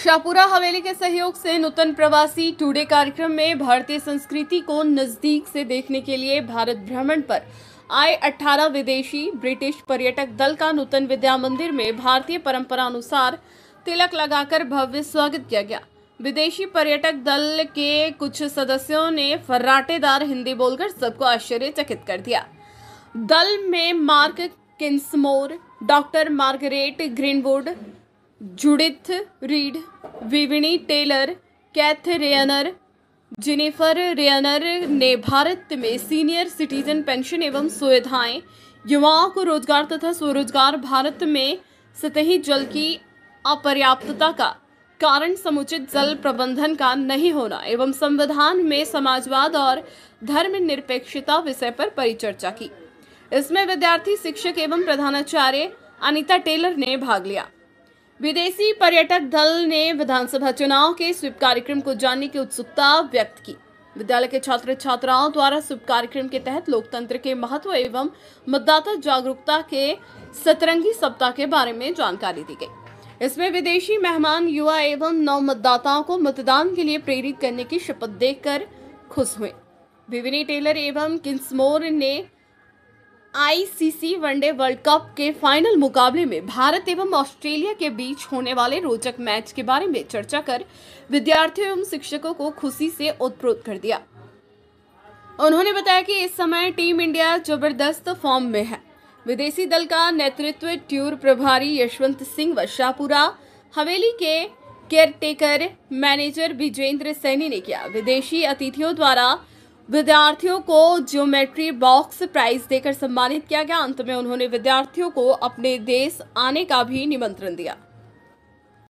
शाहपुरा हवेली के सहयोग से नूतन प्रवासी टुडे कार्यक्रम में भारतीय संस्कृति को नजदीक से देखने के लिए भारत भ्रमण पर आए 18 विदेशी ब्रिटिश पर्यटक दल का नूतन विद्या मंदिर में भारतीय परंपरा अनुसार तिलक लगाकर भव्य स्वागत किया गया विदेशी पर्यटक दल के कुछ सदस्यों ने फर्राटेदार हिंदी बोलकर सबको आश्चर्यचकित कर दिया दल में Mark Kinsmore doctor Margaret Greenwood Judith Reid Vivienne Taylor Cath Rayner Jennifer Rayner ने भारत में सीनियर सिटीजन पेंशन एवं सुविधाएं युवाओं को रोजगार तथा स्वरोजगार भारत में सतही जल की अपर्याप्तता का कारण समुचित जल प्रबंधन का नहीं होना एवं संविधान में समाजवाद और धर्मनिरपेक्षता विषय पर परिचर्चा की इसमें विद्यार्थी शिक्षक एवं प्रधानाचार्य अनिता टेलर ने भाग लिया विदेशी पर्यटक दल ने विधानसभा चुनाव के स्वीप कार्यक्रम को जानने की उत्सुकता व्यक्त की विद्यालय के छात्र छात्राओं द्वारा स्वीप कार्यक्रम के तहत लोकतंत्र के महत्व एवं मतदाता जागरूकता के सतरंगी सप्ताह के बारे में जानकारी दी गई इसमें विदेशी मेहमान युवा एवं नव मतदाताओं को मतदान के लिए प्रेरित करने की शपथ देकर खुश हुए विविनी टेलर एवं किन्समोर ने आईसीसी वनडे वर्ल्ड कप के फाइनल मुकाबले में भारत एवं ऑस्ट्रेलिया के बीच होने वाले रोचक मैच के बारे में चर्चा कर विद्यार्थियों एवं शिक्षकों को खुशी से उत्प्रोत कर दिया उन्होंने बताया कि इस समय टीम इंडिया जबरदस्त फॉर्म में है विदेशी दल का नेतृत्व ट्यूर प्रभारी यशवंत सिंह व शाहपुरा हवेली के टेकर मैनेजर विजेंद्र सैनी ने किया विदेशी अतिथियों द्वारा विद्यार्थियों को ज्योमेट्री बॉक्स प्राइज देकर सम्मानित किया गया अंत में उन्होंने विद्यार्थियों को अपने देश आने का भी निमंत्रण दिया